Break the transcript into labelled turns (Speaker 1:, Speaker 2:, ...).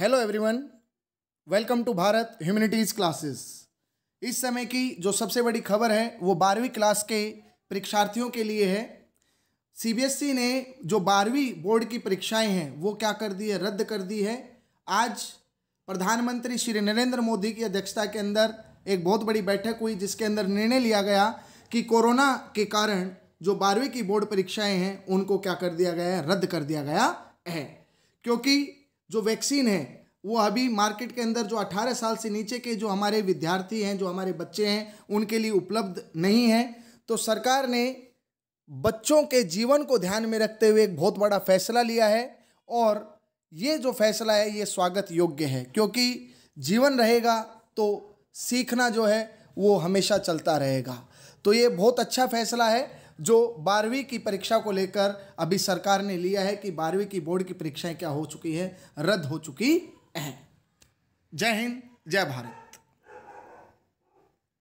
Speaker 1: hello everyone welcome to Bharat humanities classes इस समय की जो सबसे बड़ी खबर है वो बारहवीं क्लास के परीक्षार्थियों के लिए है सीबीएसई e ने जो बारहवीं बोर्ड की परीक्षाएं हैं वो क्या कर दी है रद्द कर दी है आज प्रधानमंत्री श्री नरेंद्र मोदी की अध्यक्षता के अंदर एक बहुत बड़ी बैठक हुई जिसके अंदर निर्णय लिया गया कि कोरोना के कारण जो बारहवीं की बोर्ड परीक्षाएं हैं उनको क्या कर दिया गया है रद्द कर दिया गया है क्योंकि जो वैक्सीन है वो अभी मार्केट के अंदर जो 18 साल से नीचे के जो हमारे विद्यार्थी हैं जो हमारे बच्चे हैं उनके लिए उपलब्ध नहीं है तो सरकार ने बच्चों के जीवन को ध्यान में रखते हुए एक बहुत बड़ा फैसला लिया है और ये जो फैसला है ये स्वागत योग्य है क्योंकि जीवन रहेगा तो सीखना जो है वो हमेशा चलता रहेगा तो ये बहुत अच्छा फैसला है जो बारहवीं की परीक्षा को लेकर अभी सरकार ने लिया है कि बारहवीं की बोर्ड की परीक्षाएं क्या हो चुकी है रद्द हो चुकी हैं जय हिंद जय भारत